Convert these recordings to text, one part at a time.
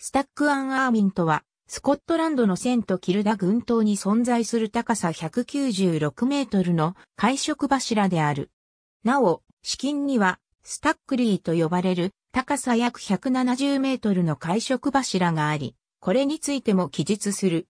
スタック・アン・アーミンとは、スコットランドのセント・キルダ群島に存在する高さ196メートルの会食柱である。なお、至近には、スタックリーと呼ばれる高さ約170メートルの会食柱があり、これについても記述する。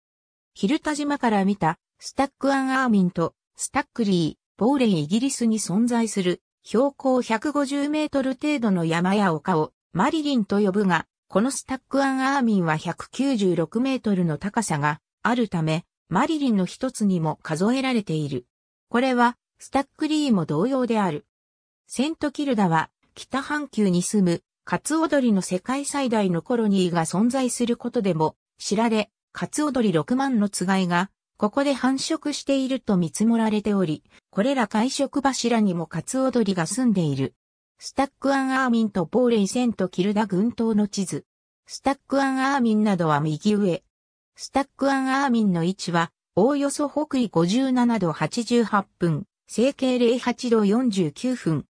ヒルタ島から見た、スタック・アン・アーミンと、スタックリー、ボーレイイギリスに存在する、標高150メートル程度の山や丘を、マリリンと呼ぶが、このスタックアンアーミンは196メートルの高さがあるため、マリリンの一つにも数えられている。これは、スタックリーも同様である。セントキルダは、北半球に住む、カツオドリの世界最大のコロニーが存在することでも、知られ、カツオドリ6万のつがいが、ここで繁殖していると見積もられており、これら会食柱にもカツオドリが住んでいる。スタック・アン・アーミンとポーレイ・セント・キルダ群島の地図。スタック・アン・アーミンなどは右上。スタック・アン・アーミンの位置は、おおよそ北緯57度88分、西経08度49分。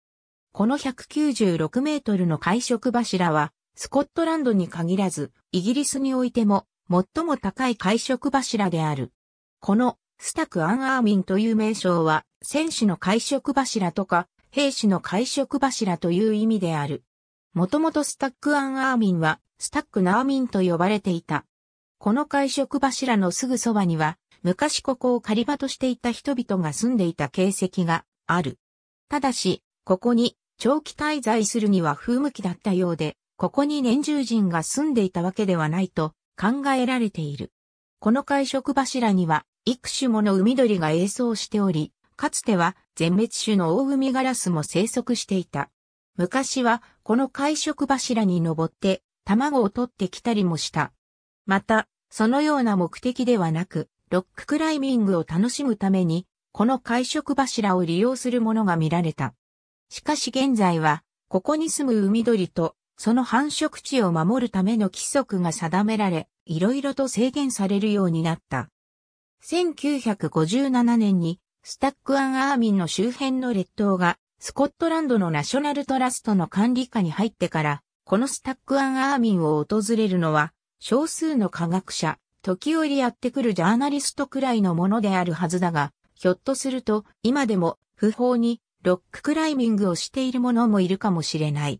この196メートルの会食柱は、スコットランドに限らず、イギリスにおいても、最も高い会食柱である。この、スタック・アン・アーミンという名称は、戦士の会食柱とか、兵士の会食柱という意味である。もともとスタック・アン・アーミンは、スタック・ナーミンと呼ばれていた。この会食柱のすぐそばには、昔ここを狩り場としていた人々が住んでいた形跡がある。ただし、ここに長期滞在するには風向きだったようで、ここに年中人が住んでいたわけではないと考えられている。この会食柱には、幾種もの海鳥が映像しており、かつては全滅種の大海ガラスも生息していた。昔はこの海食柱に登って卵を取ってきたりもした。また、そのような目的ではなく、ロッククライミングを楽しむために、この海食柱を利用するものが見られた。しかし現在は、ここに住む海鳥と、その繁殖地を守るための規則が定められ、いろいろと制限されるようになった。1957年にスタックアンアーミンの周辺の列島が、スコットランドのナショナルトラストの管理下に入ってから、このスタックアンアーミンを訪れるのは、少数の科学者、時折やってくるジャーナリストくらいのものであるはずだが、ひょっとすると、今でも、不法に、ロッククライミングをしている者もいるかもしれない。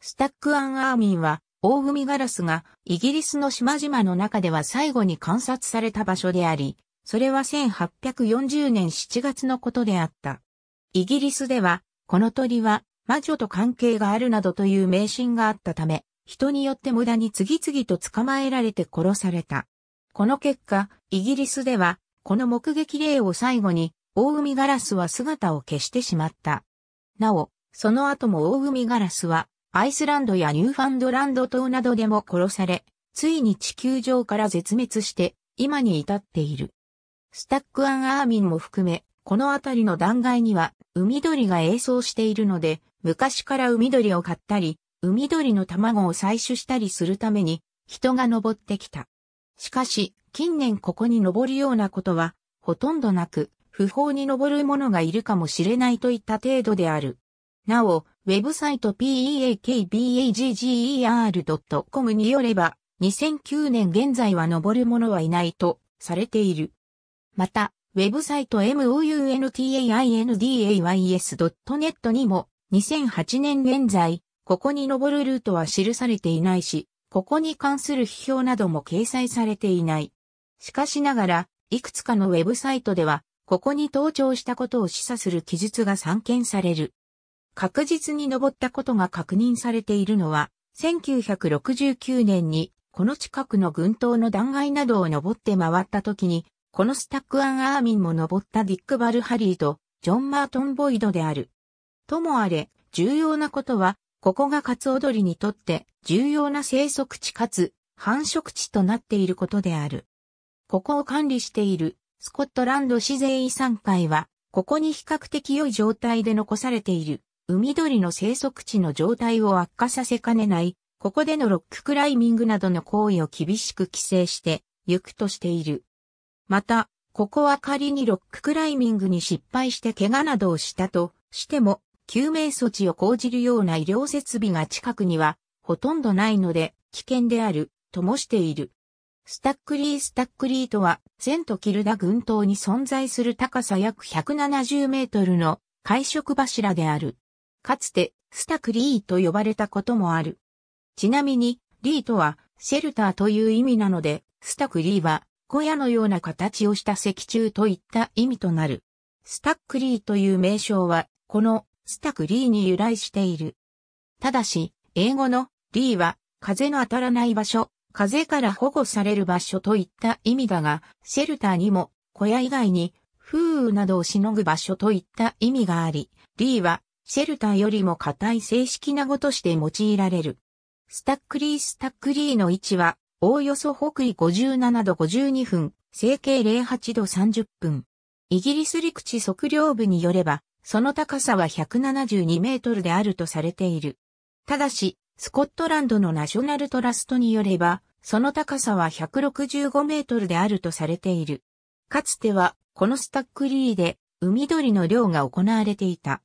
スタックアンアーミンは、大海ガラスがイギリスの島々の中では最後に観察された場所であり、それは1840年7月のことであった。イギリスでは、この鳥は魔女と関係があるなどという迷信があったため、人によって無駄に次々と捕まえられて殺された。この結果、イギリスでは、この目撃例を最後に、大海ガラスは姿を消してしまった。なお、その後も大海ガラスは、アイスランドやニューファンドランド島などでも殺され、ついに地球上から絶滅して、今に至っている。スタックアンアーミンも含め、この辺りの断崖には海鳥が営巣しているので、昔から海鳥を買ったり、海鳥の卵を採取したりするために人が登ってきた。しかし、近年ここに登るようなことはほとんどなく、不法に登る者がいるかもしれないといった程度である。なお、ウェブサイト peakbagger.com によれば、2009年現在は登る者はいないとされている。また、ウェブサイト mountaindays.net にも、2008年現在、ここに登るルートは記されていないし、ここに関する批評なども掲載されていない。しかしながら、いくつかのウェブサイトでは、ここに登頂したことを示唆する記述が散見される。確実に登ったことが確認されているのは、1969年に、この近くの群島の断崖などを登って回った時に、このスタックアン・アーミンも登ったディック・バルハリーと、ジョン・マートン・ボイドである。ともあれ、重要なことは、ここがカツオドリにとって重要な生息地かつ繁殖地となっていることである。ここを管理しているスコットランド自然遺産会は、ここに比較的良い状態で残されている海鳥の生息地の状態を悪化させかねない、ここでのロッククライミングなどの行為を厳しく規制して、行くとしている。また、ここは仮にロッククライミングに失敗して怪我などをしたとしても、救命措置を講じるような医療設備が近くにはほとんどないので危険であるともしている。スタックリースタックリーとは、セントキルダ群島に存在する高さ約170メートルの会食柱である。かつて、スタックリーと呼ばれたこともある。ちなみに、リーとは、シェルターという意味なので、スタックリーは、小屋のような形をした石柱といった意味となる。スタックリーという名称は、このスタックリーに由来している。ただし、英語のリーは、風の当たらない場所、風から保護される場所といった意味だが、シェルターにも、小屋以外に、風雨などをしのぐ場所といった意味があり、リーは、シェルターよりも硬い正式な語として用いられる。スタックリースタックリーの位置は、おおよそ北緯57度52分、成形08度30分。イギリス陸地測量部によれば、その高さは172メートルであるとされている。ただし、スコットランドのナショナルトラストによれば、その高さは165メートルであるとされている。かつては、このスタックリーで、海鳥の漁が行われていた。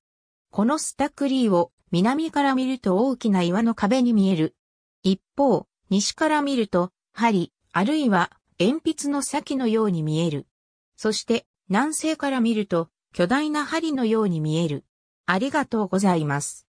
このスタックリーを、南から見ると大きな岩の壁に見える。一方、西から見ると、針、あるいは鉛筆の先のように見える。そして、南西から見ると、巨大な針のように見える。ありがとうございます。